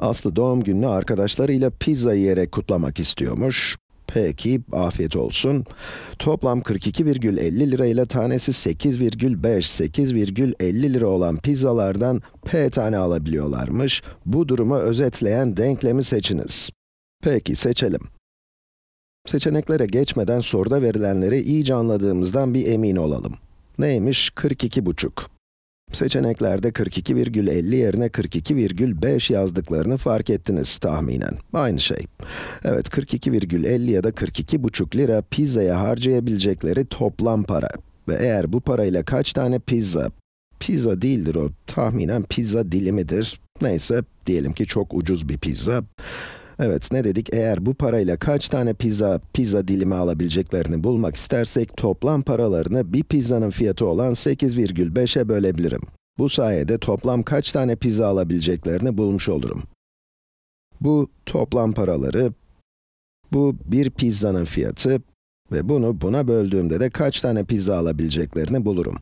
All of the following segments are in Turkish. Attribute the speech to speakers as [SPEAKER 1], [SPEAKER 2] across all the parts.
[SPEAKER 1] Aslı doğum gününü arkadaşlarıyla pizza yiyerek kutlamak istiyormuş. Peki, afiyet olsun. Toplam 42,50 lira ile tanesi 8,5, 8,50 lira olan pizzalardan p tane alabiliyorlarmış. Bu durumu özetleyen denklemi seçiniz. Peki, seçelim. Seçeneklere geçmeden soruda verilenleri iyice anladığımızdan bir emin olalım. Neymiş 42,5? Seçeneklerde 42,50 yerine 42,5 yazdıklarını fark ettiniz tahminen. Aynı şey. Evet 42,50 ya da 42,5 lira pizzaya harcayabilecekleri toplam para. Ve eğer bu parayla kaç tane pizza, pizza değildir o, tahminen pizza dilimidir. Neyse, diyelim ki çok ucuz bir pizza. Evet, ne dedik? Eğer bu parayla kaç tane pizza, pizza dilimi alabileceklerini bulmak istersek, toplam paralarını bir pizzanın fiyatı olan 8,5'e bölebilirim. Bu sayede toplam kaç tane pizza alabileceklerini bulmuş olurum. Bu toplam paraları, bu bir pizzanın fiyatı ve bunu buna böldüğümde de kaç tane pizza alabileceklerini bulurum.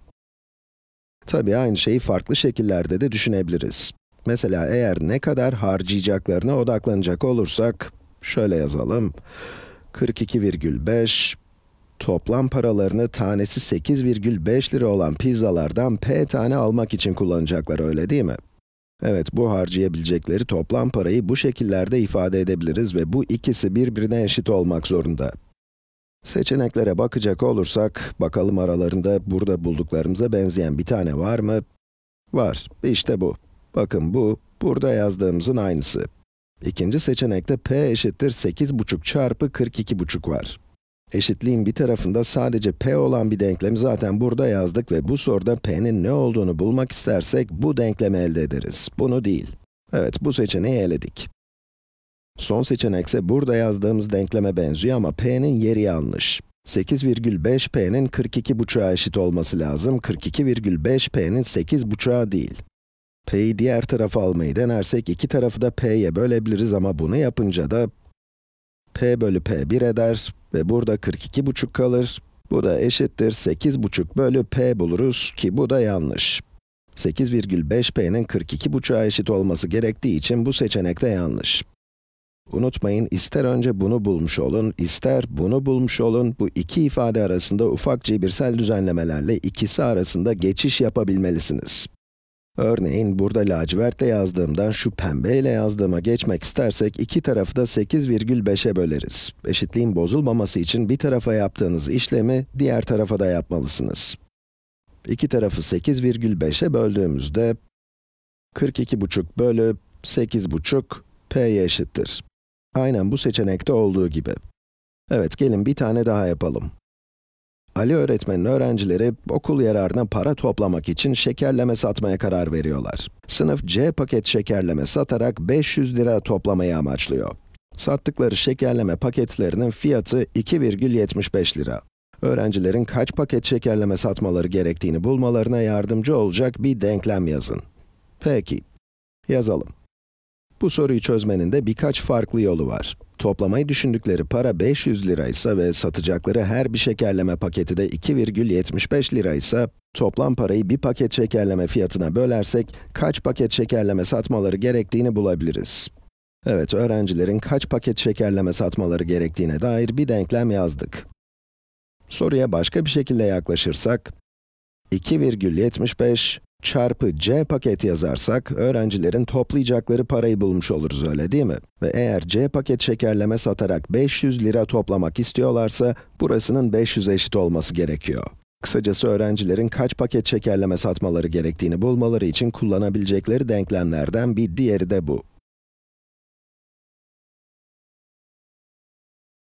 [SPEAKER 1] Tabii aynı şeyi farklı şekillerde de düşünebiliriz. Mesela eğer ne kadar harcayacaklarına odaklanacak olursak, şöyle yazalım. 42,5 toplam paralarını tanesi 8,5 lira olan pizzalardan p tane almak için kullanacaklar öyle değil mi? Evet, bu harcayabilecekleri toplam parayı bu şekillerde ifade edebiliriz ve bu ikisi birbirine eşit olmak zorunda. Seçeneklere bakacak olursak, bakalım aralarında burada bulduklarımıza benzeyen bir tane var mı? Var, işte bu. Bakın bu, burada yazdığımızın aynısı. İkinci seçenekte p eşittir 8,5 çarpı 42,5 var. Eşitliğin bir tarafında sadece p olan bir denklemi zaten burada yazdık ve bu soruda p'nin ne olduğunu bulmak istersek bu denklemi elde ederiz. Bunu değil. Evet, bu seçeneği eledik. Son seçenekse burada yazdığımız denkleme benziyor ama p'nin yeri yanlış. 8,5p'nin 42,5'a eşit olması lazım, 42,5p'nin 8,5'a değil p'yi diğer tarafa almayı denersek iki tarafı da p'ye bölebiliriz ama bunu yapınca da p bölü p 1 eder ve burada 42 buçuk kalır. Bu da eşittir 8 buçuk bölü p buluruz ki bu da yanlış. 8,5p'nin 42 buçuğa eşit olması gerektiği için bu seçenek de yanlış. Unutmayın, ister önce bunu bulmuş olun, ister bunu bulmuş olun, bu iki ifade arasında ufak cebirsel düzenlemelerle ikisi arasında geçiş yapabilmelisiniz. Örneğin burada lacivertle yazdığımdan şu pembeyle ile yazdığıma geçmek istersek iki tarafı da 8,5'e böleriz. Eşitliğin bozulmaması için bir tarafa yaptığınız işlemi diğer tarafa da yapmalısınız. İki tarafı 8,5'e böldüğümüzde 42,5 bölü 8,5 p'ye eşittir. Aynen bu seçenekte olduğu gibi. Evet, gelin bir tane daha yapalım. Ali öğretmenin öğrencileri okul yararına para toplamak için şekerleme satmaya karar veriyorlar. Sınıf C paket şekerleme satarak 500 lira toplamayı amaçlıyor. Sattıkları şekerleme paketlerinin fiyatı 2,75 lira. Öğrencilerin kaç paket şekerleme satmaları gerektiğini bulmalarına yardımcı olacak bir denklem yazın. Peki, yazalım. Bu soruyu çözmenin de birkaç farklı yolu var. Toplamayı düşündükleri para 500 lira ise ve satacakları her bir şekerleme paketi de 2,75 lira ise, toplam parayı bir paket şekerleme fiyatına bölersek, kaç paket şekerleme satmaları gerektiğini bulabiliriz. Evet, öğrencilerin kaç paket şekerleme satmaları gerektiğine dair bir denklem yazdık. Soruya başka bir şekilde yaklaşırsak, 2,75 çarpı C paket yazarsak, öğrencilerin toplayacakları parayı bulmuş oluruz öyle değil mi? Ve eğer C paket şekerleme satarak 500 lira toplamak istiyorlarsa, burasının 500 eşit olması gerekiyor. Kısacası öğrencilerin kaç paket şekerleme satmaları gerektiğini bulmaları için kullanabilecekleri denklemlerden bir diğeri de bu.